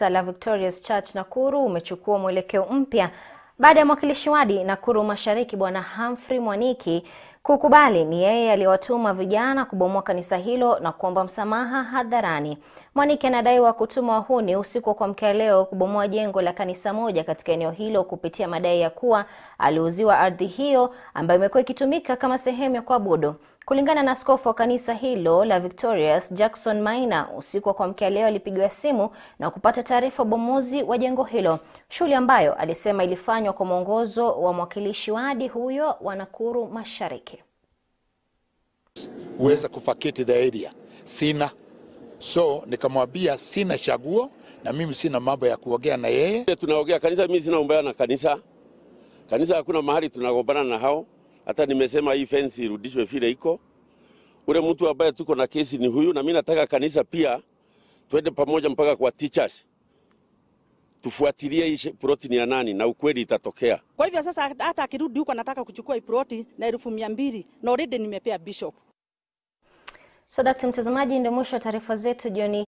la Victorious Church Nakuru umechukua mwelekeo mpya baada ya mwakilishi wadi Nakuru Mashariki Bwana Humphrey Mwaniki kukubali ni yeye aliyewatuma vijana kubomoa kanisa hilo na kuomba msamaha hadharani. Mwaniki anadaiwa kutuma wahuni usiku wa kuamkia leo kubomoa jengo la kanisa moja katika eneo hilo kupitia madai ya kuwa aliuziwa ardhi hiyo ambayo imekuwa ikitumika kama sehemu ya kuabudu. Kulingana na askofu wa kanisa hilo la Victorious Jackson Maina, usiku wa kuamkia leo alipigiwa simu na kupata taarifa ya ubomozi wa jengo hilo, shughuli ambayo alisema ilifanywa kwa mwongozo wa mwakilishi wadi huyo wa Nakuru Mashariki. Huweza kufakiti the area sina, so nikamwambia sina chaguo na mimi sina mambo ya kuogea na yeye. Tunaogea kanisa, mimi sina umbaya na kanisa. Kanisa hakuna mahali tunagombana na hao hata nimesema hii fence irudishwe vile iko. Ule mtu ambaye tuko na kesi ni huyu, na mimi nataka kanisa pia twende pamoja mpaka kwa teachers tufuatilie hii ploti ni ya nani na ukweli itatokea. Kwa hivyo sasa, hata akirudi huko anataka kuchukua hii ploti na elfu mia mbili na already nimepea bishop. So, daktari mtazamaji, ndio mwisho wa taarifa zetu jioni.